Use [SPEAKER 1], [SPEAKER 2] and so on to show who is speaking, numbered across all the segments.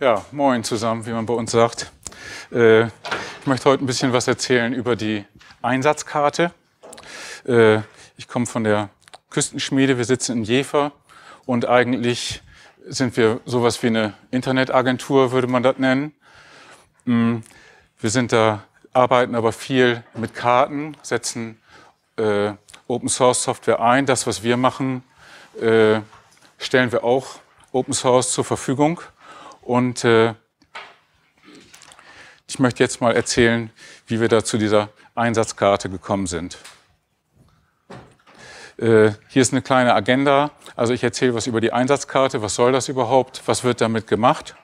[SPEAKER 1] Ja, moin zusammen, wie man bei uns sagt. Äh, ich möchte heute ein bisschen was erzählen über die Einsatzkarte. Äh, ich komme von der Küstenschmiede, wir sitzen in Jever und eigentlich sind wir sowas wie eine Internetagentur, würde man das nennen. Mm, wir sind da, arbeiten aber viel mit Karten, setzen äh, Open Source Software ein. Das, was wir machen, äh, stellen wir auch Open Source zur Verfügung und äh, ich möchte jetzt mal erzählen, wie wir da zu dieser Einsatzkarte gekommen sind. Äh, hier ist eine kleine Agenda. Also ich erzähle was über die Einsatzkarte. Was soll das überhaupt? Was wird damit gemacht?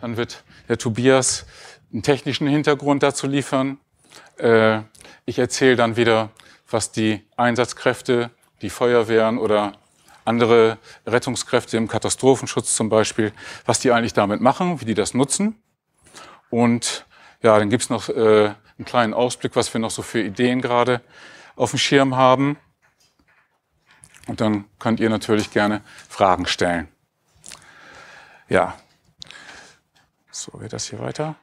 [SPEAKER 1] Dann wird der Tobias einen technischen Hintergrund dazu liefern. Äh, ich erzähle dann wieder, was die Einsatzkräfte, die Feuerwehren oder andere Rettungskräfte im Katastrophenschutz zum Beispiel, was die eigentlich damit machen, wie die das nutzen. Und ja, dann gibt's noch äh, einen kleinen Ausblick, was wir noch so für Ideen gerade auf dem Schirm haben. Und dann könnt ihr natürlich gerne Fragen stellen. Ja. So, geht das hier weiter?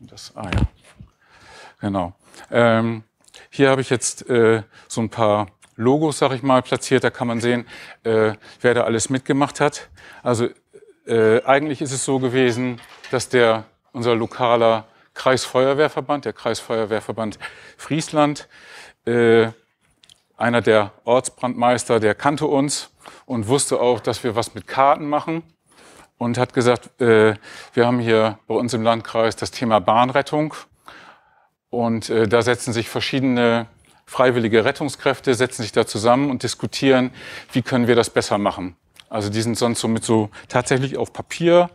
[SPEAKER 1] Das, ah ja. Genau. Ähm, hier habe ich jetzt äh, so ein paar Logos, sag ich mal, platziert. Da kann man sehen, äh, wer da alles mitgemacht hat. Also äh, eigentlich ist es so gewesen, dass der unser lokaler Kreisfeuerwehrverband, der Kreisfeuerwehrverband Friesland, äh, einer der Ortsbrandmeister, der kannte uns und wusste auch, dass wir was mit Karten machen und hat gesagt, äh, wir haben hier bei uns im Landkreis das Thema Bahnrettung und äh, da setzen sich verschiedene freiwillige Rettungskräfte setzen sich da zusammen und diskutieren, wie können wir das besser machen. Also die sind sonst so mit so tatsächlich auf Papier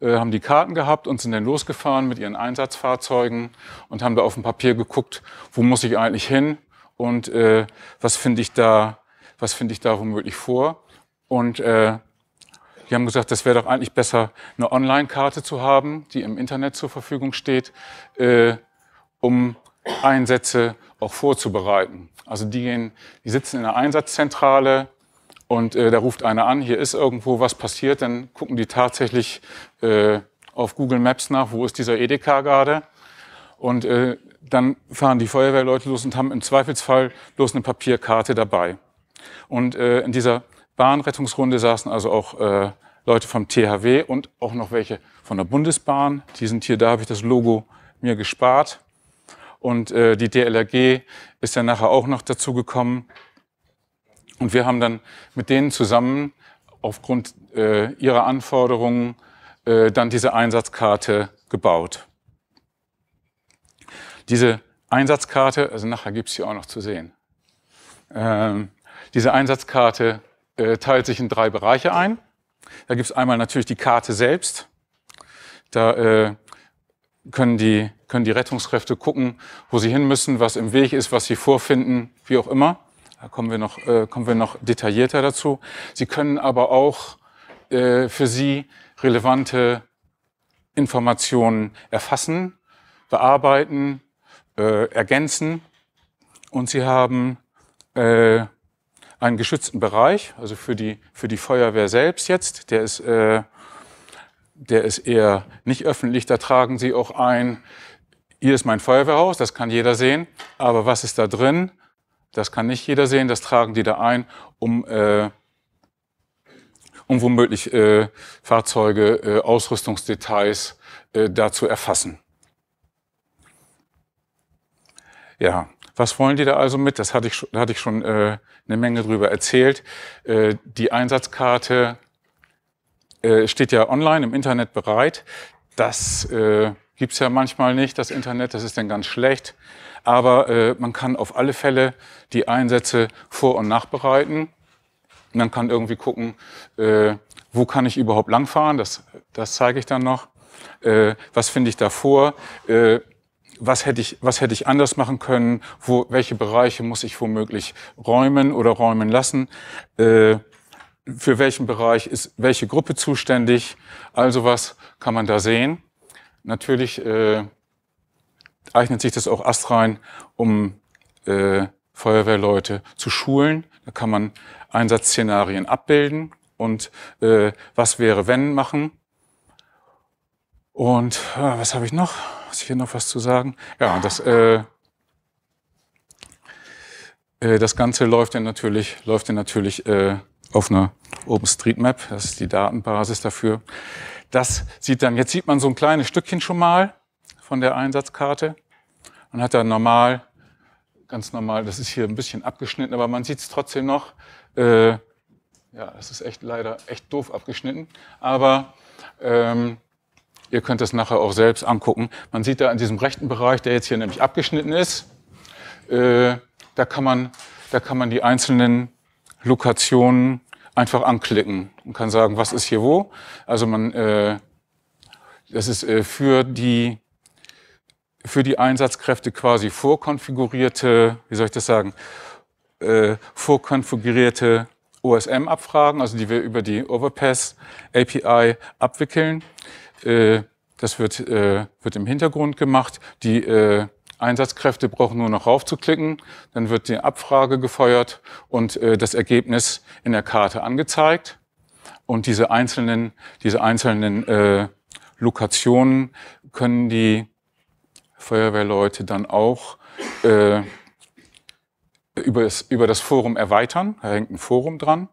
[SPEAKER 1] äh, haben die Karten gehabt und sind dann losgefahren mit ihren Einsatzfahrzeugen und haben da auf dem Papier geguckt, wo muss ich eigentlich hin und äh, was finde ich da, was finde ich da womöglich vor. Und äh, die haben gesagt, das wäre doch eigentlich besser, eine Online-Karte zu haben, die im Internet zur Verfügung steht, äh, um Einsätze auch vorzubereiten. Also die gehen, die sitzen in der Einsatzzentrale und äh, da ruft einer an, hier ist irgendwo was passiert, dann gucken die tatsächlich äh, auf Google Maps nach, wo ist dieser Edeka gerade. Und äh, dann fahren die Feuerwehrleute los und haben im Zweifelsfall bloß eine Papierkarte dabei. Und äh, in dieser Bahnrettungsrunde saßen also auch äh, Leute vom THW und auch noch welche von der Bundesbahn. Die sind hier, da habe ich das Logo mir gespart und äh, die DLRG ist dann nachher auch noch dazugekommen. Und wir haben dann mit denen zusammen aufgrund äh, ihrer Anforderungen äh, dann diese Einsatzkarte gebaut. Diese Einsatzkarte, also nachher gibt's hier auch noch zu sehen. Ähm, diese Einsatzkarte äh, teilt sich in drei Bereiche ein. Da gibt's einmal natürlich die Karte selbst. Da äh, können die, können die Rettungskräfte gucken, wo sie hin müssen, was im Weg ist, was sie vorfinden, wie auch immer. Da kommen wir noch, äh, kommen wir noch detaillierter dazu. Sie können aber auch äh, für sie relevante Informationen erfassen, bearbeiten, äh, ergänzen. Und sie haben äh, einen geschützten Bereich, also für die, für die Feuerwehr selbst jetzt, der ist äh, der ist eher nicht öffentlich, da tragen sie auch ein, hier ist mein Feuerwehrhaus, das kann jeder sehen, aber was ist da drin, das kann nicht jeder sehen, das tragen die da ein, um, äh, um womöglich äh, Fahrzeuge, äh, Ausrüstungsdetails äh, da zu erfassen. Ja, was wollen die da also mit? Das hatte ich, hatte ich schon äh, eine Menge drüber erzählt. Äh, die Einsatzkarte äh, steht ja online im Internet bereit. Das äh, gibt ja manchmal nicht, das Internet, das ist dann ganz schlecht. Aber äh, man kann auf alle Fälle die Einsätze vor- und nachbereiten. Man kann irgendwie gucken, äh, wo kann ich überhaupt langfahren, das, das zeige ich dann noch. Äh, was finde ich davor? Äh, was hätte ich, was hätte ich anders machen können? Wo, welche Bereiche muss ich womöglich räumen oder räumen lassen? Äh, für welchen Bereich ist welche Gruppe zuständig. Also was kann man da sehen. Natürlich äh, eignet sich das auch astrein, um äh, Feuerwehrleute zu schulen. Da kann man Einsatzszenarien abbilden und äh, was wäre wenn machen. Und äh, was habe ich noch? Muss ich hier noch was zu sagen? Ja, das, äh, äh, das Ganze läuft dann natürlich, läuft dann natürlich äh, auf einer OpenStreetMap. Das ist die Datenbasis dafür. Das sieht dann, jetzt sieht man so ein kleines Stückchen schon mal von der Einsatzkarte Man hat dann normal, ganz normal, das ist hier ein bisschen abgeschnitten, aber man sieht es trotzdem noch. Äh, ja, das ist echt leider echt doof abgeschnitten, aber ähm, ihr könnt das nachher auch selbst angucken. Man sieht da in diesem rechten Bereich, der jetzt hier nämlich abgeschnitten ist, äh, da kann man, da kann man die einzelnen Lokationen einfach anklicken und kann sagen, was ist hier wo. Also man, äh, das ist äh, für die für die Einsatzkräfte quasi vorkonfigurierte, wie soll ich das sagen, äh, vorkonfigurierte OSM-Abfragen, also die wir über die Overpass API abwickeln. Äh, das wird, äh, wird im Hintergrund gemacht. Die äh, Einsatzkräfte brauchen nur noch raufzuklicken, dann wird die Abfrage gefeuert und äh, das Ergebnis in der Karte angezeigt. Und diese einzelnen, diese einzelnen äh, Lokationen können die Feuerwehrleute dann auch äh, über, das, über das Forum erweitern. Da hängt ein Forum dran.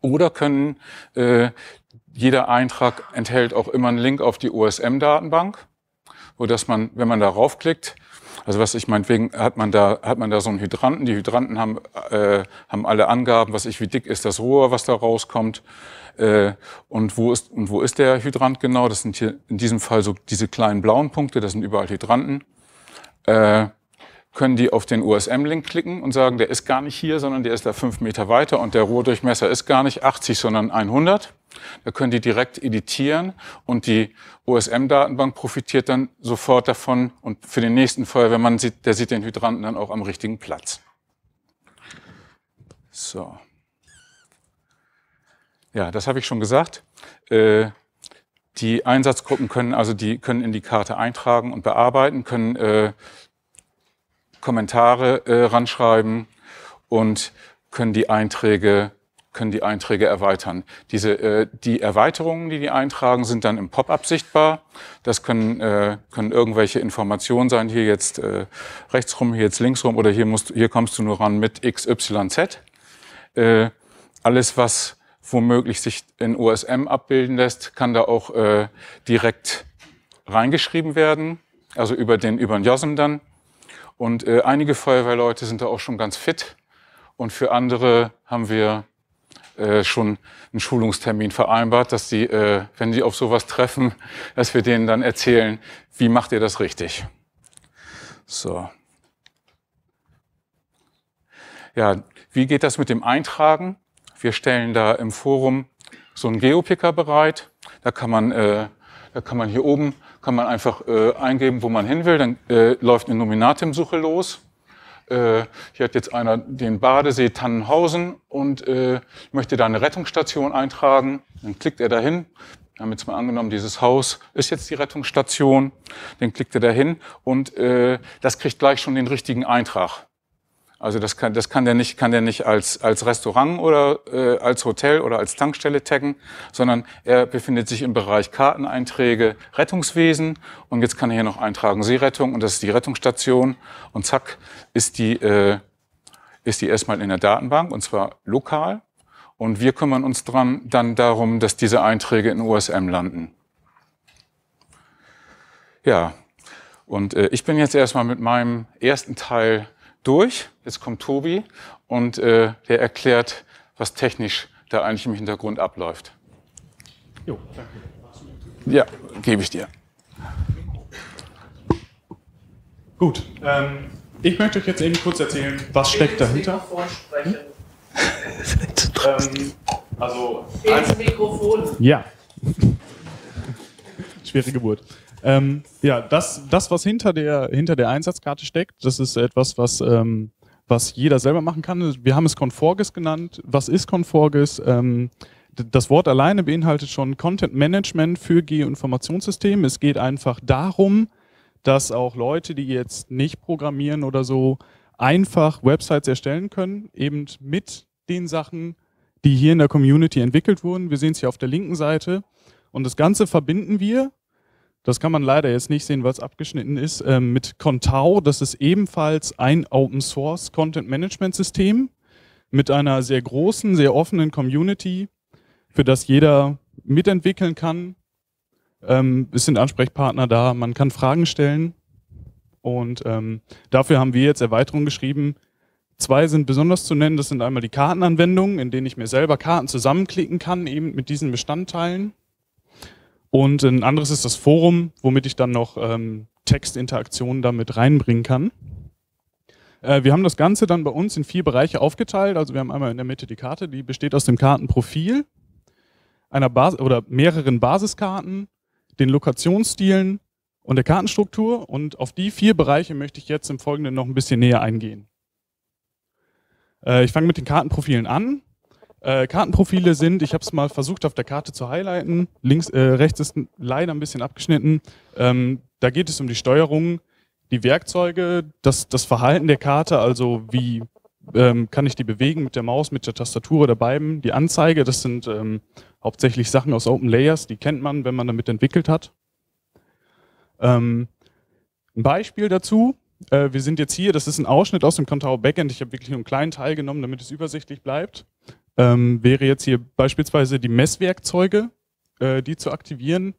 [SPEAKER 1] Oder können äh, jeder Eintrag enthält auch immer einen Link auf die OSM-Datenbank wo dass man, wenn man da raufklickt, also was ich meinetwegen, hat man da, hat man da so einen Hydranten. Die Hydranten haben, äh, haben alle Angaben, was ich, wie dick ist das Rohr, was da rauskommt. Äh, und, wo ist, und wo ist der Hydrant genau? Das sind hier in diesem Fall so diese kleinen blauen Punkte, das sind überall Hydranten. Äh, können die auf den USM-Link klicken und sagen, der ist gar nicht hier, sondern der ist da fünf Meter weiter und der Rohrdurchmesser ist gar nicht 80, sondern 100. Da können die direkt editieren und die OSM-Datenbank profitiert dann sofort davon und für den nächsten Feuerwehrmann sieht, der sieht den Hydranten dann auch am richtigen Platz. So. Ja, das habe ich schon gesagt. Äh, die Einsatzgruppen können also die können in die Karte eintragen und bearbeiten, können äh, Kommentare äh, ranschreiben und können die Einträge können die Einträge erweitern. Diese, äh, die Erweiterungen, die die eintragen, sind dann im Pop-up sichtbar. Das können, äh, können irgendwelche Informationen sein, hier jetzt äh, rechts rum, hier jetzt links rum oder hier, musst, hier kommst du nur ran mit XYZ. Äh, alles, was womöglich sich in OSM abbilden lässt, kann da auch äh, direkt reingeschrieben werden, also über den, über den JOSM dann. Und äh, einige Feuerwehrleute sind da auch schon ganz fit. Und für andere haben wir äh, schon einen Schulungstermin vereinbart, dass die, äh, wenn die auf sowas treffen, dass wir denen dann erzählen, wie macht ihr das richtig. So. Ja, wie geht das mit dem Eintragen? Wir stellen da im Forum so einen Geopicker bereit. Da kann man, äh, da kann man hier oben kann man einfach äh, eingeben, wo man hin will. Dann äh, läuft eine Nominatim-Suche los äh, hier hat jetzt einer den Badesee Tannenhausen und äh, möchte da eine Rettungsstation eintragen. Dann klickt er dahin. Wir haben jetzt mal angenommen, dieses Haus ist jetzt die Rettungsstation. Dann klickt er dahin und äh, das kriegt gleich schon den richtigen Eintrag. Also das kann, das kann der nicht, kann der nicht als, als Restaurant oder äh, als Hotel oder als Tankstelle taggen, sondern er befindet sich im Bereich Karteneinträge, Rettungswesen und jetzt kann er hier noch eintragen Seerettung und das ist die Rettungsstation und zack ist die, äh, ist die erstmal in der Datenbank und zwar lokal und wir kümmern uns dran, dann darum, dass diese Einträge in USM landen. Ja, und äh, ich bin jetzt erstmal mit meinem ersten Teil durch. Jetzt kommt Tobi und äh, der erklärt, was technisch da eigentlich im Hintergrund abläuft.
[SPEAKER 2] Jo, danke. Ja, gebe ich dir. Gut, ähm, ich möchte euch jetzt eben kurz erzählen, was steckt dahinter. Hm? ähm, also, ins Mikrofon. Ja. Schwere Geburt. Ähm, ja, das, das, was hinter der, hinter der Einsatzkarte steckt, das ist etwas, was, ähm, was jeder selber machen kann. Wir haben es Conforgis genannt. Was ist Conforgis? Ähm, das Wort alleine beinhaltet schon Content Management für Geoinformationssysteme. Es geht einfach darum, dass auch Leute, die jetzt nicht programmieren oder so, einfach Websites erstellen können, eben mit den Sachen, die hier in der Community entwickelt wurden. Wir sehen es hier auf der linken Seite. Und das Ganze verbinden wir das kann man leider jetzt nicht sehen, weil es abgeschnitten ist, ähm, mit Contao. Das ist ebenfalls ein Open Source Content Management System mit einer sehr großen, sehr offenen Community, für das jeder mitentwickeln kann. Ähm, es sind Ansprechpartner da, man kann Fragen stellen. Und ähm, dafür haben wir jetzt Erweiterungen geschrieben. Zwei sind besonders zu nennen. Das sind einmal die Kartenanwendungen, in denen ich mir selber Karten zusammenklicken kann, eben mit diesen Bestandteilen. Und ein anderes ist das Forum, womit ich dann noch ähm, Textinteraktionen damit reinbringen kann. Äh, wir haben das Ganze dann bei uns in vier Bereiche aufgeteilt. Also wir haben einmal in der Mitte die Karte, die besteht aus dem Kartenprofil, einer Bas oder mehreren Basiskarten, den Lokationsstilen und der Kartenstruktur. Und auf die vier Bereiche möchte ich jetzt im Folgenden noch ein bisschen näher eingehen. Äh, ich fange mit den Kartenprofilen an. Äh, Kartenprofile sind, ich habe es mal versucht auf der Karte zu highlighten, links, äh, rechts ist leider ein bisschen abgeschnitten. Ähm, da geht es um die Steuerung, die Werkzeuge, das, das Verhalten der Karte, also wie ähm, kann ich die bewegen mit der Maus, mit der Tastatur oder beiden, die Anzeige, das sind ähm, hauptsächlich Sachen aus Open Layers, die kennt man, wenn man damit entwickelt hat. Ähm, ein Beispiel dazu, äh, wir sind jetzt hier, das ist ein Ausschnitt aus dem Contao Backend, ich habe wirklich nur einen kleinen Teil genommen, damit es übersichtlich bleibt ähm, wäre jetzt hier beispielsweise die Messwerkzeuge, äh, die zu aktivieren.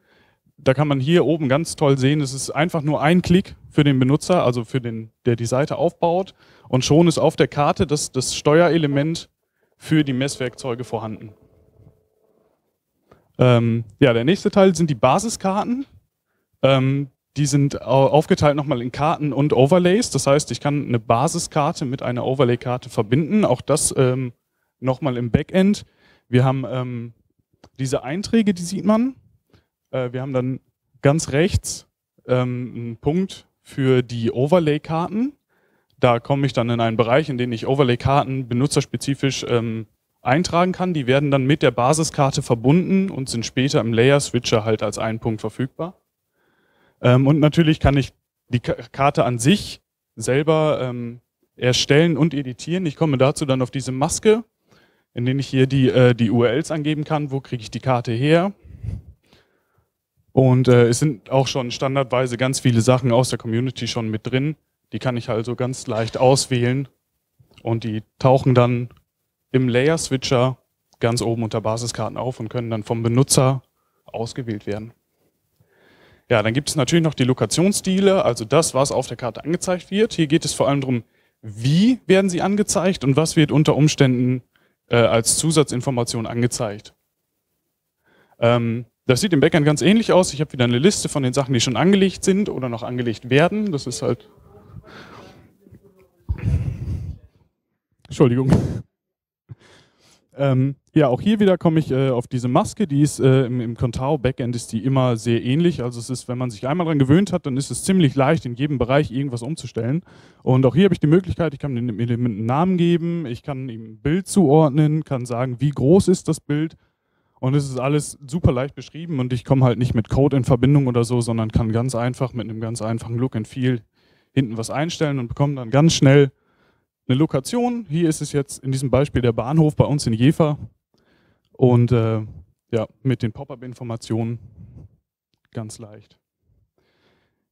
[SPEAKER 2] Da kann man hier oben ganz toll sehen, es ist einfach nur ein Klick für den Benutzer, also für den, der die Seite aufbaut. Und schon ist auf der Karte das, das Steuerelement für die Messwerkzeuge vorhanden. Ähm, ja, der nächste Teil sind die Basiskarten. Ähm, die sind aufgeteilt nochmal in Karten und Overlays. Das heißt, ich kann eine Basiskarte mit einer Overlay-Karte verbinden. Auch das ähm, nochmal im Backend. Wir haben ähm, diese Einträge, die sieht man. Äh, wir haben dann ganz rechts ähm, einen Punkt für die Overlay-Karten. Da komme ich dann in einen Bereich, in den ich Overlay-Karten benutzerspezifisch ähm, eintragen kann. Die werden dann mit der Basiskarte verbunden und sind später im Layer-Switcher halt als einen Punkt verfügbar. Ähm, und natürlich kann ich die Karte an sich selber ähm, erstellen und editieren. Ich komme dazu dann auf diese Maske in denen ich hier die, äh, die URLs angeben kann, wo kriege ich die Karte her. Und äh, es sind auch schon standardweise ganz viele Sachen aus der Community schon mit drin. Die kann ich also ganz leicht auswählen und die tauchen dann im Layer-Switcher ganz oben unter Basiskarten auf und können dann vom Benutzer ausgewählt werden. Ja, dann gibt es natürlich noch die Lokationsstile, also das, was auf der Karte angezeigt wird. Hier geht es vor allem darum, wie werden sie angezeigt und was wird unter Umständen äh, als Zusatzinformation angezeigt. Ähm, das sieht im Backend ganz ähnlich aus. Ich habe wieder eine Liste von den Sachen, die schon angelegt sind oder noch angelegt werden. Das ist halt. Entschuldigung. Ähm, ja, auch hier wieder komme ich äh, auf diese Maske, die ist äh, im, im Contao-Backend ist die immer sehr ähnlich. Also es ist, wenn man sich einmal daran gewöhnt hat, dann ist es ziemlich leicht, in jedem Bereich irgendwas umzustellen. Und auch hier habe ich die Möglichkeit, ich kann dem Element einen Namen geben, ich kann ihm ein Bild zuordnen, kann sagen, wie groß ist das Bild. Und es ist alles super leicht beschrieben und ich komme halt nicht mit Code in Verbindung oder so, sondern kann ganz einfach mit einem ganz einfachen Look and Feel hinten was einstellen und bekomme dann ganz schnell eine Lokation. Hier ist es jetzt in diesem Beispiel der Bahnhof bei uns in Jefa. Und äh, ja, mit den Pop-up-Informationen ganz leicht.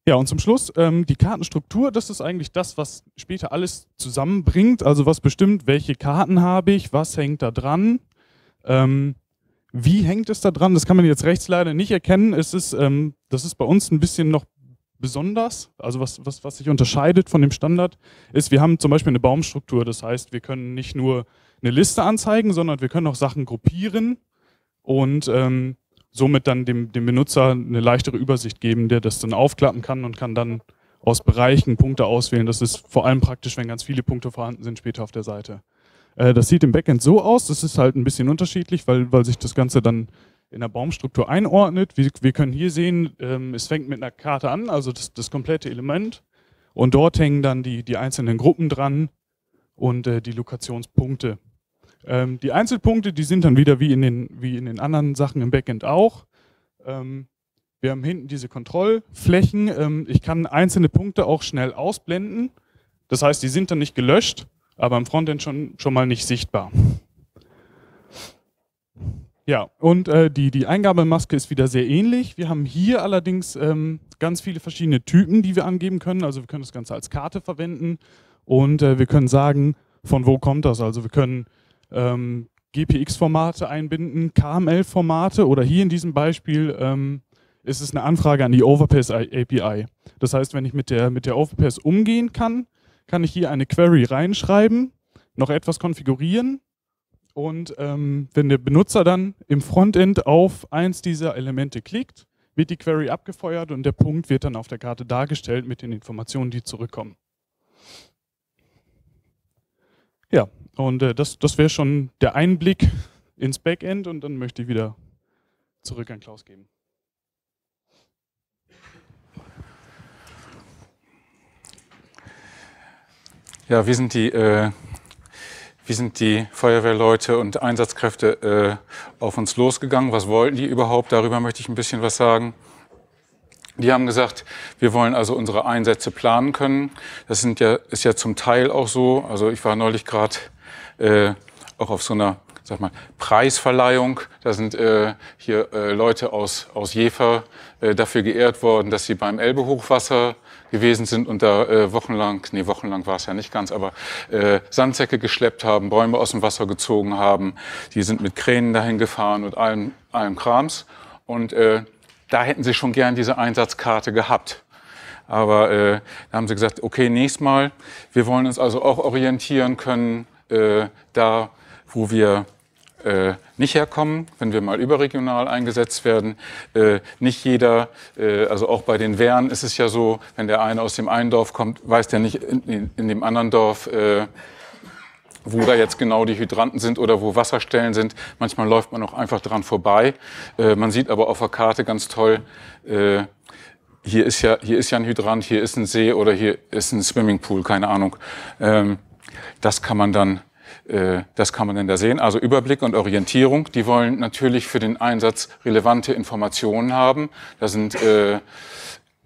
[SPEAKER 2] Ja, und zum Schluss ähm, die Kartenstruktur, das ist eigentlich das, was später alles zusammenbringt, also was bestimmt, welche Karten habe ich, was hängt da dran, ähm, wie hängt es da dran, das kann man jetzt rechts leider nicht erkennen, es ist, ähm, das ist bei uns ein bisschen noch besonders, also was, was, was sich unterscheidet von dem Standard, ist, wir haben zum Beispiel eine Baumstruktur. Das heißt, wir können nicht nur eine Liste anzeigen, sondern wir können auch Sachen gruppieren und ähm, somit dann dem, dem Benutzer eine leichtere Übersicht geben, der das dann aufklappen kann und kann dann aus Bereichen Punkte auswählen. Das ist vor allem praktisch, wenn ganz viele Punkte vorhanden sind später auf der Seite. Äh, das sieht im Backend so aus, das ist halt ein bisschen unterschiedlich, weil, weil sich das Ganze dann in der Baumstruktur einordnet. Wir, wir können hier sehen, ähm, es fängt mit einer Karte an, also das, das, komplette Element. Und dort hängen dann die, die einzelnen Gruppen dran und äh, die Lokationspunkte. Ähm, die Einzelpunkte, die sind dann wieder wie in den, wie in den anderen Sachen im Backend auch. Ähm, wir haben hinten diese Kontrollflächen. Ähm, ich kann einzelne Punkte auch schnell ausblenden. Das heißt, die sind dann nicht gelöscht, aber im Frontend schon, schon mal nicht sichtbar. Ja, und äh, die, die Eingabemaske ist wieder sehr ähnlich. Wir haben hier allerdings ähm, ganz viele verschiedene Typen, die wir angeben können. Also wir können das Ganze als Karte verwenden und äh, wir können sagen, von wo kommt das. Also wir können ähm, GPX-Formate einbinden, KML-Formate oder hier in diesem Beispiel ähm, ist es eine Anfrage an die Overpass API. Das heißt, wenn ich mit der, mit der Overpass umgehen kann, kann ich hier eine Query reinschreiben, noch etwas konfigurieren und ähm, wenn der Benutzer dann im Frontend auf eins dieser Elemente klickt, wird die Query abgefeuert und der Punkt wird dann auf der Karte dargestellt mit den Informationen, die zurückkommen. Ja, und äh, das, das wäre schon der Einblick ins Backend und dann möchte ich wieder zurück an Klaus geben.
[SPEAKER 1] Ja, wie sind die äh, wie sind die Feuerwehrleute und Einsatzkräfte äh, auf uns losgegangen, was wollten die überhaupt, darüber möchte ich ein bisschen was sagen. Die haben gesagt, wir wollen also unsere Einsätze planen können. Das sind ja, ist ja zum Teil auch so. Also ich war neulich gerade äh, auch auf so einer sag mal, Preisverleihung. Da sind äh, hier äh, Leute aus, aus Jever äh, dafür geehrt worden, dass sie beim Elbehochwasser gewesen sind und da äh, wochenlang, nee, wochenlang war es ja nicht ganz, aber äh, Sandsäcke geschleppt haben, Bäume aus dem Wasser gezogen haben. Die sind mit Kränen dahin gefahren und allem, allem Krams. Und äh, da hätten sie schon gern diese Einsatzkarte gehabt. Aber äh, da haben sie gesagt, okay, nächstes Mal, wir wollen uns also auch orientieren können, äh, da wo wir äh, nicht herkommen, wenn wir mal überregional eingesetzt werden. Äh, nicht jeder, äh, also auch bei den Wehren ist es ja so, wenn der eine aus dem einen Dorf kommt, weiß der nicht in, in dem anderen Dorf, äh, wo da jetzt genau die Hydranten sind oder wo Wasserstellen sind. Manchmal läuft man auch einfach dran vorbei. Äh, man sieht aber auf der Karte ganz toll, äh, hier ist ja hier ist ja ein Hydrant, hier ist ein See oder hier ist ein Swimmingpool, keine Ahnung. Ähm, das kann man dann äh, das kann man denn da sehen. Also Überblick und Orientierung. Die wollen natürlich für den Einsatz relevante Informationen haben. Da sind äh,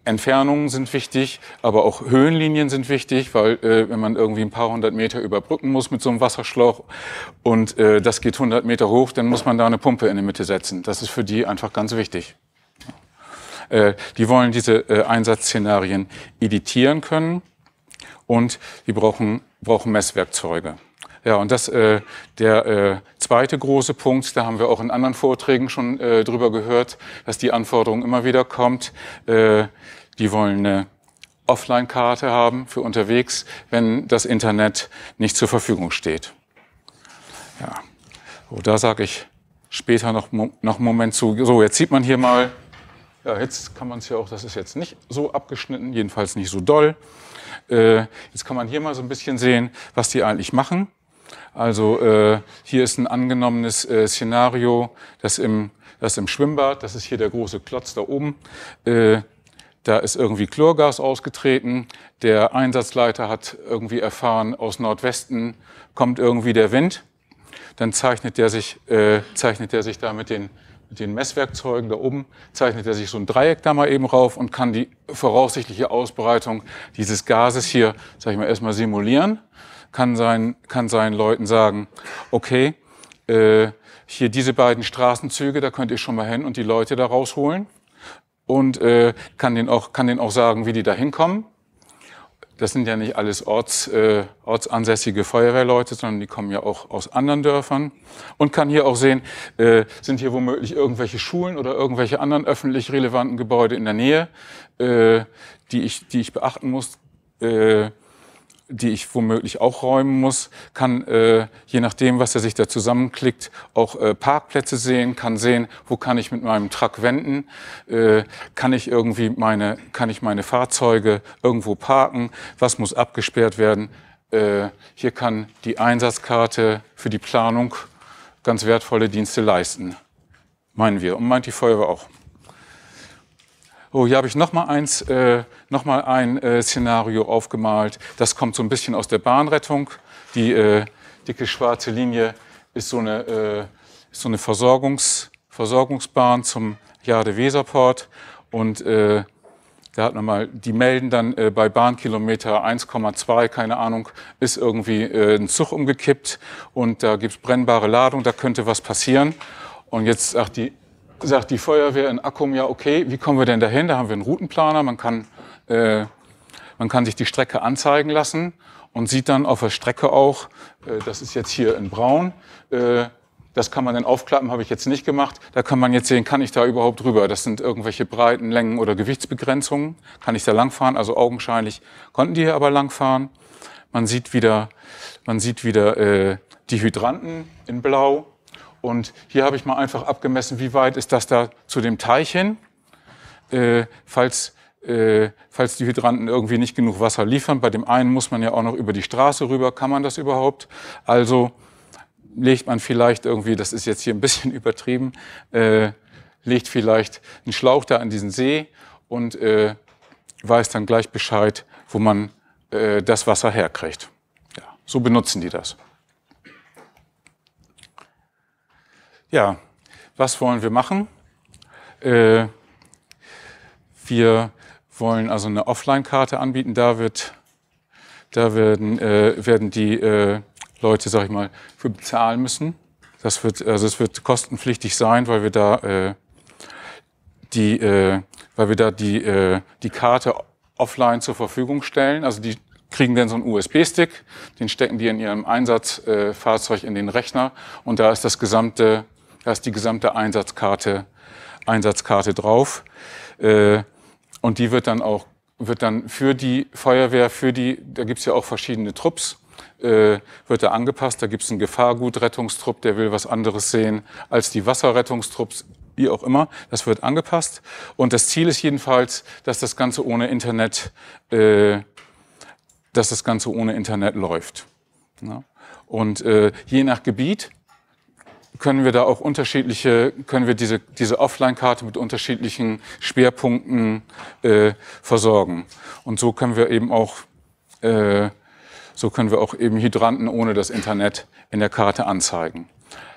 [SPEAKER 1] Entfernungen sind wichtig, aber auch Höhenlinien sind wichtig, weil äh, wenn man irgendwie ein paar hundert Meter überbrücken muss mit so einem Wasserschlauch und äh, das geht 100 Meter hoch, dann muss man da eine Pumpe in die Mitte setzen. Das ist für die einfach ganz wichtig. Äh, die wollen diese äh, Einsatzszenarien editieren können und die brauchen, brauchen Messwerkzeuge. Ja, und das äh, der äh, zweite große Punkt, da haben wir auch in anderen Vorträgen schon äh, drüber gehört, dass die Anforderung immer wieder kommt. Äh, die wollen eine Offline-Karte haben für unterwegs, wenn das Internet nicht zur Verfügung steht. Ja, so, da sage ich später noch, noch einen Moment zu. So, jetzt sieht man hier mal, ja, jetzt kann man es ja auch, das ist jetzt nicht so abgeschnitten, jedenfalls nicht so doll. Äh, jetzt kann man hier mal so ein bisschen sehen, was die eigentlich machen. Also äh, hier ist ein angenommenes äh, Szenario, das im, das im Schwimmbad, das ist hier der große Klotz da oben, äh, da ist irgendwie Chlorgas ausgetreten, der Einsatzleiter hat irgendwie erfahren, aus Nordwesten kommt irgendwie der Wind, dann zeichnet er sich, äh, sich da mit den, mit den Messwerkzeugen da oben, zeichnet er sich so ein Dreieck da mal eben rauf und kann die voraussichtliche Ausbreitung dieses Gases hier, sag ich mal, erstmal simulieren kann, sein, kann seinen Leuten sagen, okay, äh, hier diese beiden Straßenzüge, da könnt ihr schon mal hin und die Leute da rausholen. Und äh, kann, denen auch, kann denen auch sagen, wie die da hinkommen. Das sind ja nicht alles Orts, äh, ortsansässige Feuerwehrleute, sondern die kommen ja auch aus anderen Dörfern. Und kann hier auch sehen, äh, sind hier womöglich irgendwelche Schulen oder irgendwelche anderen öffentlich relevanten Gebäude in der Nähe, äh, die, ich, die ich beachten muss. Äh, die ich womöglich auch räumen muss, kann äh, je nachdem, was er sich da zusammenklickt, auch äh, Parkplätze sehen, kann sehen, wo kann ich mit meinem Truck wenden, äh, kann ich irgendwie meine, kann ich meine Fahrzeuge irgendwo parken, was muss abgesperrt werden. Äh, hier kann die Einsatzkarte für die Planung ganz wertvolle Dienste leisten, meinen wir und meint die Feuerwehr auch. Oh, hier habe ich noch mal eins, äh, noch mal ein äh, Szenario aufgemalt. Das kommt so ein bisschen aus der Bahnrettung. Die äh, dicke schwarze Linie ist so eine, äh, ist so eine Versorgungs, Versorgungsbahn zum jade Weserport. Und äh, da hat man mal, die melden dann äh, bei Bahnkilometer 1,2, keine Ahnung, ist irgendwie äh, ein Zug umgekippt und da gibt's brennbare Ladung, da könnte was passieren. Und jetzt sagt die sagt die Feuerwehr in Akkum, ja okay, wie kommen wir denn dahin? Da haben wir einen Routenplaner, man kann, äh, man kann sich die Strecke anzeigen lassen und sieht dann auf der Strecke auch, äh, das ist jetzt hier in Braun, äh, das kann man dann aufklappen, habe ich jetzt nicht gemacht. Da kann man jetzt sehen, kann ich da überhaupt rüber? Das sind irgendwelche Breiten, Längen oder Gewichtsbegrenzungen. Kann ich da langfahren? Also augenscheinlich konnten die hier aber langfahren. Man sieht wieder, man sieht wieder äh, die Hydranten in Blau und hier habe ich mal einfach abgemessen, wie weit ist das da zu dem Teich hin, äh, falls, äh, falls die Hydranten irgendwie nicht genug Wasser liefern. Bei dem einen muss man ja auch noch über die Straße rüber. Kann man das überhaupt? Also legt man vielleicht irgendwie, das ist jetzt hier ein bisschen übertrieben, äh, legt vielleicht einen Schlauch da an diesen See und äh, weiß dann gleich Bescheid, wo man äh, das Wasser herkriegt. Ja, so benutzen die das. Ja, was wollen wir machen? Äh, wir wollen also eine Offline-Karte anbieten. Da, wird, da werden, äh, werden die äh, Leute, sag ich mal, für bezahlen müssen. Das wird, also es wird kostenpflichtig sein, weil wir da äh, die, äh, weil wir da die, äh, die Karte offline zur Verfügung stellen. Also die kriegen dann so einen USB-Stick, den stecken die in ihrem Einsatzfahrzeug in den Rechner und da ist das gesamte da ist die gesamte Einsatzkarte, Einsatzkarte drauf. Äh, und die wird dann auch wird dann für die Feuerwehr, für die, da gibt's ja auch verschiedene Trupps, äh, wird da angepasst. Da gibt's einen Gefahrgutrettungstrupp, der will was anderes sehen als die Wasserrettungstrupps, wie auch immer. Das wird angepasst. Und das Ziel ist jedenfalls, dass das Ganze ohne Internet, äh, dass das Ganze ohne Internet läuft. Und je nach Gebiet können wir da auch unterschiedliche, können wir diese, diese Offline-Karte mit unterschiedlichen Schwerpunkten äh, versorgen. Und so können wir eben auch, äh, so können wir auch eben Hydranten ohne das Internet in der Karte anzeigen.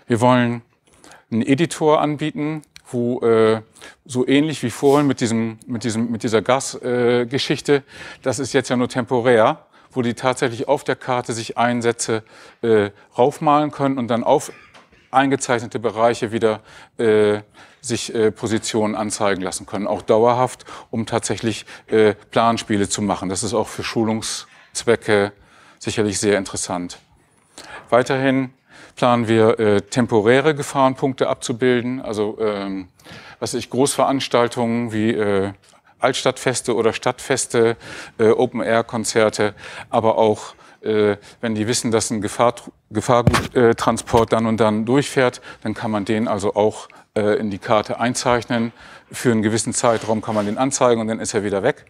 [SPEAKER 1] Wir wollen einen Editor anbieten, wo äh, so ähnlich wie vorhin mit, diesem, mit, diesem, mit dieser Gasgeschichte, äh, das ist jetzt ja nur temporär, wo die tatsächlich auf der Karte sich Einsätze äh, raufmalen können und dann auf eingezeichnete Bereiche wieder äh, sich äh, Positionen anzeigen lassen können, auch dauerhaft, um tatsächlich äh, Planspiele zu machen. Das ist auch für Schulungszwecke sicherlich sehr interessant. Weiterhin planen wir äh, temporäre Gefahrenpunkte abzubilden, also ähm, was ich Großveranstaltungen wie äh, Altstadtfeste oder Stadtfeste, äh, Open-Air-Konzerte, aber auch äh, wenn die wissen, dass ein Gefahr, Gefahrguttransport äh, dann und dann durchfährt, dann kann man den also auch äh, in die Karte einzeichnen. Für einen gewissen Zeitraum kann man den anzeigen und dann ist er wieder weg.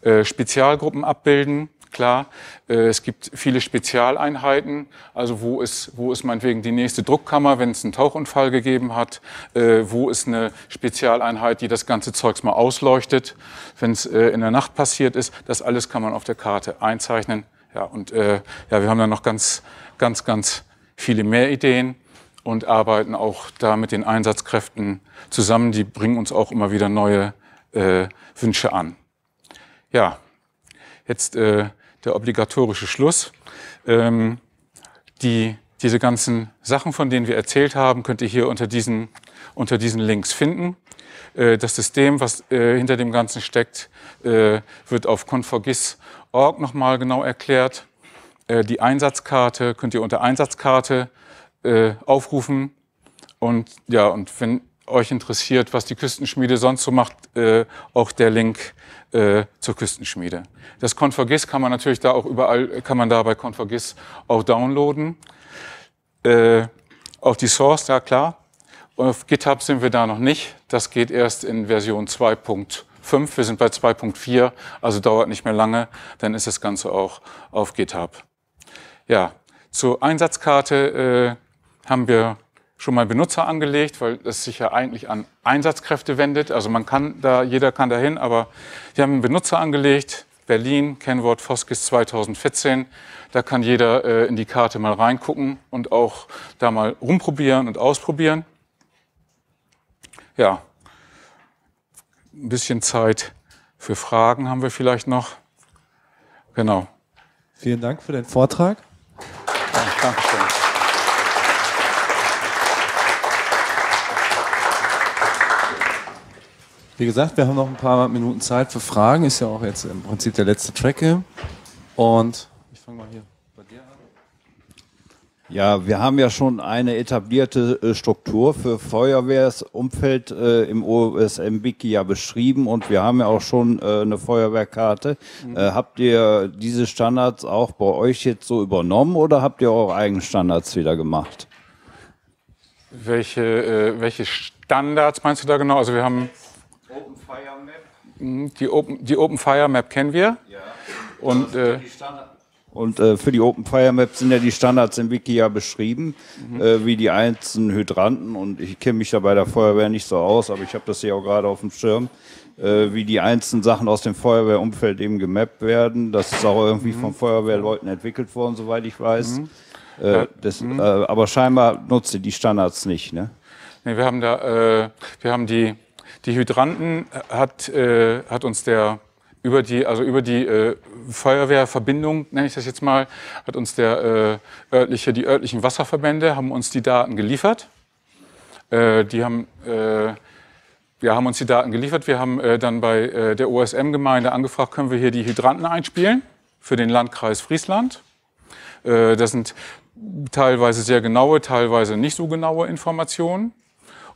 [SPEAKER 1] Äh, Spezialgruppen abbilden, klar. Äh, es gibt viele Spezialeinheiten, also wo ist, wo ist meinetwegen die nächste Druckkammer, wenn es einen Tauchunfall gegeben hat, äh, wo ist eine Spezialeinheit, die das ganze Zeugs mal ausleuchtet, wenn es in der Nacht passiert ist. Das alles kann man auf der Karte einzeichnen. Ja, und äh, ja, wir haben da noch ganz, ganz, ganz viele mehr Ideen und arbeiten auch da mit den Einsatzkräften zusammen. Die bringen uns auch immer wieder neue äh, Wünsche an. Ja, jetzt äh, der obligatorische Schluss. Ähm, die, diese ganzen Sachen, von denen wir erzählt haben, könnt ihr hier unter diesen, unter diesen Links finden. Äh, das System, was äh, hinter dem Ganzen steckt, äh, wird auf conforgis.org nochmal genau erklärt. die Einsatzkarte könnt ihr unter Einsatzkarte aufrufen. Und ja, und wenn euch interessiert, was die Küstenschmiede sonst so macht, äh, auch der Link äh, zur Küstenschmiede. Das Conforgis kann man natürlich da auch überall, kann man da bei Conforgis auch downloaden. Äh, auch die Source, ja klar, auf GitHub sind wir da noch nicht. Das geht erst in Version 2.5. Wir sind bei 2.4, also dauert nicht mehr lange. Dann ist das Ganze auch auf GitHub. Ja, zur Einsatzkarte äh, haben wir schon mal Benutzer angelegt, weil es sich ja eigentlich an Einsatzkräfte wendet. Also man kann da, jeder kann dahin, aber wir haben einen Benutzer angelegt, Berlin, Kennwort Foskis 2014. Da kann jeder äh, in die Karte mal reingucken und auch da mal rumprobieren und ausprobieren ja, ein bisschen Zeit für Fragen haben wir vielleicht noch. Genau.
[SPEAKER 3] Vielen Dank für den Vortrag.
[SPEAKER 1] Ja, Dankeschön.
[SPEAKER 3] Wie gesagt, wir haben noch ein paar Minuten Zeit für Fragen. Ist ja auch jetzt im Prinzip der letzte Track. Hier. Und ich fange mal hier. Ja, wir haben ja schon eine etablierte äh, Struktur für Feuerwehrsumfeld äh, im OSM-Wiki ja beschrieben und wir haben ja auch schon äh, eine Feuerwehrkarte. Mhm. Äh, habt ihr diese Standards auch bei euch jetzt so übernommen oder habt ihr eure eigenen Standards wieder gemacht?
[SPEAKER 1] Welche, äh, welche Standards meinst du da genau? Also wir haben Open Fire Map. Mhm, die Open, die Open Fire Map kennen wir. Ja. Und, und äh, die Standards
[SPEAKER 3] und äh, für die Open Fire Map sind ja die Standards im Wiki ja beschrieben, mhm. äh, wie die einzelnen Hydranten. Und ich kenne mich da bei der Feuerwehr nicht so aus, aber ich habe das hier auch gerade auf dem Schirm, äh, wie die einzelnen Sachen aus dem Feuerwehrumfeld eben gemappt werden. Das ist auch irgendwie mhm. von Feuerwehrleuten entwickelt worden, soweit ich weiß. Mhm. Äh, das, mhm. Äh, aber scheinbar nutzt ihr die Standards nicht, ne?
[SPEAKER 1] Nee, wir haben da, äh, wir haben die, die Hydranten hat, hat uns der über die, also über die äh, Feuerwehrverbindung, nenne ich das jetzt mal, hat uns der äh, örtliche, die örtlichen Wasserverbände haben uns die Daten geliefert. Äh, die haben, äh, ja, haben uns die Daten geliefert. Wir haben äh, dann bei äh, der OSM-Gemeinde angefragt, können wir hier die Hydranten einspielen für den Landkreis Friesland. Äh, das sind teilweise sehr genaue, teilweise nicht so genaue Informationen.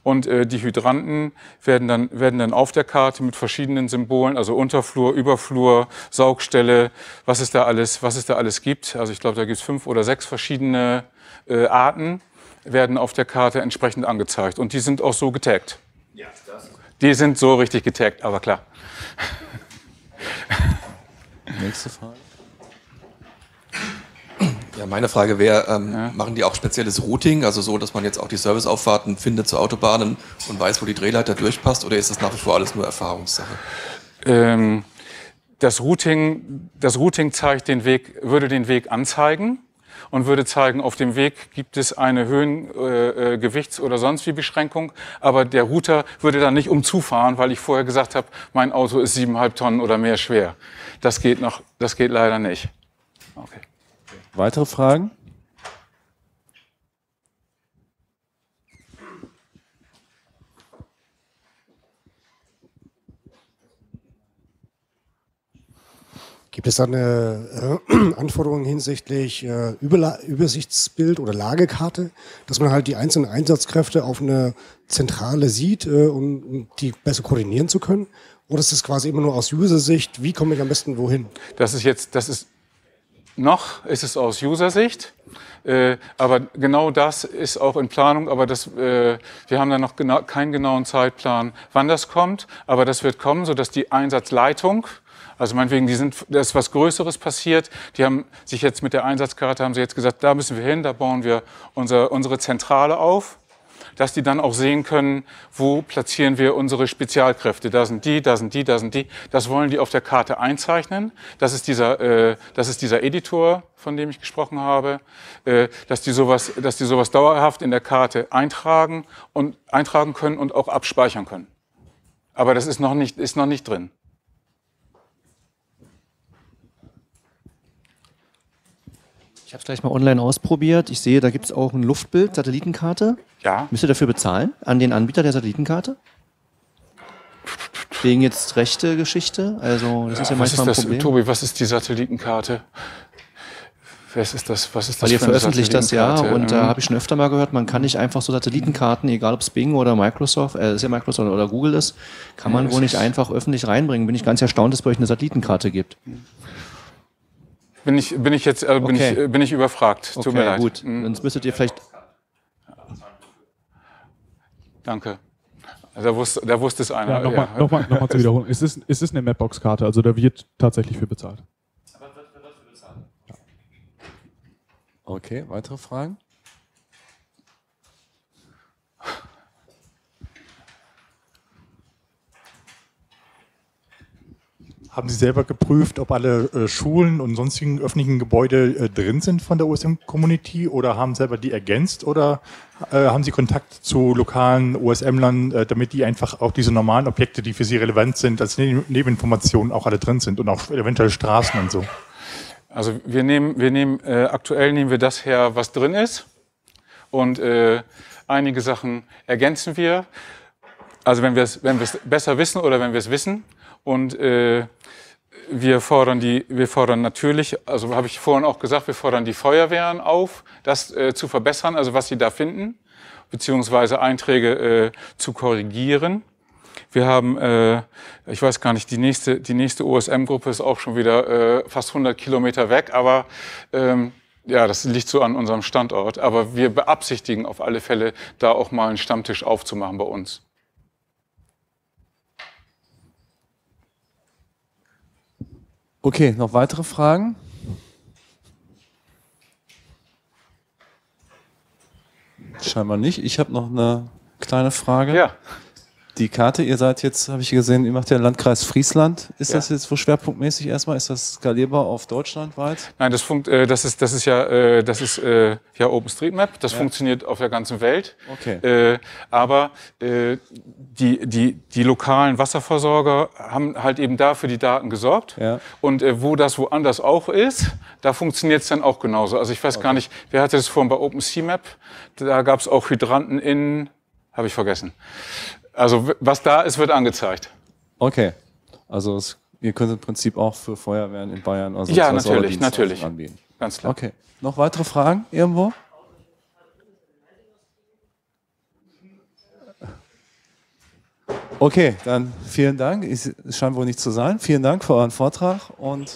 [SPEAKER 1] Und äh, die Hydranten werden dann, werden dann auf der Karte mit verschiedenen Symbolen, also Unterflur, Überflur, Saugstelle, was es da alles, was es da alles gibt. Also ich glaube, da gibt es fünf oder sechs verschiedene äh, Arten, werden auf der Karte entsprechend angezeigt. Und die sind auch so getaggt. Ja, das. Die sind so richtig getaggt, aber klar. Nächste Frage.
[SPEAKER 2] Ja, meine Frage wäre, ähm, ja. machen die auch spezielles Routing, also so, dass man jetzt auch die Serviceauffahrten findet zu Autobahnen und weiß, wo die Drehleiter durchpasst, oder ist das nach wie vor alles nur Erfahrungssache?
[SPEAKER 1] Ähm, das Routing, das Routing zeigt den Weg, würde den Weg anzeigen und würde zeigen, auf dem Weg gibt es eine Höhengewichts- äh, äh, Gewichts oder sonst wie Beschränkung. Aber der Router würde dann nicht umzufahren, weil ich vorher gesagt habe, mein Auto ist siebeneinhalb Tonnen oder mehr schwer. Das geht noch, das geht leider nicht. Okay.
[SPEAKER 3] Weitere Fragen? Gibt es da eine äh, Anforderung hinsichtlich äh, Überla Übersichtsbild oder Lagekarte, dass man halt die einzelnen Einsatzkräfte auf eine Zentrale sieht, äh, um, um die besser koordinieren zu können? Oder ist das quasi immer nur aus User-Sicht, wie komme ich am besten wohin?
[SPEAKER 1] Das ist jetzt, das ist noch ist es aus User-Sicht, äh, aber genau das ist auch in Planung. Aber das, äh, wir haben da noch genau, keinen genauen Zeitplan, wann das kommt. Aber das wird kommen, sodass die Einsatzleitung, also meinetwegen, die sind, da ist was Größeres passiert. Die haben sich jetzt mit der Einsatzkarte, haben sie jetzt gesagt, da müssen wir hin, da bauen wir unser, unsere Zentrale auf dass die dann auch sehen können, wo platzieren wir unsere Spezialkräfte. Da sind die, da sind die, da sind die. Das wollen die auf der Karte einzeichnen. Das ist dieser, äh, das ist dieser Editor, von dem ich gesprochen habe, äh, dass, die sowas, dass die sowas dauerhaft in der Karte eintragen, und, eintragen können und auch abspeichern können. Aber das ist noch nicht, ist noch nicht drin. Ich habe es gleich mal
[SPEAKER 3] online ausprobiert. Ich sehe, da gibt es auch ein Luftbild, Satellitenkarte. Ja. Müsst ihr dafür bezahlen? An den Anbieter der Satellitenkarte?
[SPEAKER 1] Wegen jetzt rechte Geschichte? Also, das ja, ist ja manchmal was ist das, ein Problem. Tobi, was ist die Satellitenkarte? Was ist das? Was ist das Weil ihr veröffentlicht das ja und da mhm. äh, habe
[SPEAKER 3] ich schon öfter mal gehört, man kann nicht einfach so Satellitenkarten, egal ob es Bing oder Microsoft, äh, ist ja Microsoft oder Google ist, kann man ja, wohl nicht einfach öffentlich reinbringen. Bin ich ganz erstaunt, dass es bei euch eine Satellitenkarte gibt. Mhm.
[SPEAKER 1] Bin ich, bin ich jetzt äh, bin okay. ich, äh, bin ich überfragt. Okay, Tut mir leid. gut. Mhm. Sonst müsstet ihr vielleicht. Danke. Da wusste, da wusste es einer. Ja, nochmal ja. noch mal, noch mal zur Wiederholung.
[SPEAKER 2] Es ist, es ist eine Mapbox-Karte, also da wird tatsächlich für bezahlt.
[SPEAKER 1] Aber wird, wird bezahlt. Okay, weitere Fragen?
[SPEAKER 2] Haben Sie selber geprüft, ob alle äh, Schulen und sonstigen öffentlichen Gebäude äh, drin sind von der OSM-Community oder haben selber die ergänzt oder äh, haben Sie Kontakt zu lokalen OSM-Lern, äh, damit die einfach auch diese normalen Objekte, die für Sie relevant sind, als ne Nebeninformationen auch alle drin sind und auch eventuell Straßen und so?
[SPEAKER 1] Also wir nehmen, wir nehmen äh, aktuell nehmen wir das her, was drin ist und äh, einige Sachen ergänzen wir. Also wenn wir es wenn besser wissen oder wenn wir es wissen, und äh, wir fordern die, wir fordern natürlich, also habe ich vorhin auch gesagt, wir fordern die Feuerwehren auf, das äh, zu verbessern, also was sie da finden, beziehungsweise Einträge äh, zu korrigieren. Wir haben, äh, ich weiß gar nicht, die nächste, die nächste OSM-Gruppe ist auch schon wieder äh, fast 100 Kilometer weg, aber ähm, ja, das liegt so an unserem Standort. Aber wir beabsichtigen auf alle Fälle, da auch mal einen Stammtisch aufzumachen bei uns.
[SPEAKER 3] Okay, noch weitere Fragen? Scheinbar nicht. Ich habe noch eine kleine Frage. Ja die Karte, ihr seid jetzt, habe ich gesehen, ihr macht ja Landkreis Friesland. Ist ja. das jetzt so schwerpunktmäßig erstmal? Ist das skalierbar auf deutschlandweit?
[SPEAKER 1] Nein, das, funkt, äh, das, ist, das ist ja, äh, das ist, äh, ja OpenStreetMap. Das ja. funktioniert auf der ganzen Welt. Okay. Äh, aber äh, die, die, die lokalen Wasserversorger haben halt eben da für die Daten gesorgt. Ja. Und äh, wo das woanders auch ist, da funktioniert es dann auch genauso. Also ich weiß okay. gar nicht, wer hatte das vorhin bei OpenSeaMap? Da gab es auch Hydranten in habe ich vergessen. Also was da ist, wird angezeigt.
[SPEAKER 3] Okay. Also es, ihr könnt im Prinzip auch für Feuerwehren in Bayern also ja, natürlich, natürlich. anbieten. Ganz klar. Okay. Noch weitere Fragen irgendwo? Okay, dann vielen Dank. Es scheint wohl nicht zu sein. Vielen Dank für euren Vortrag und.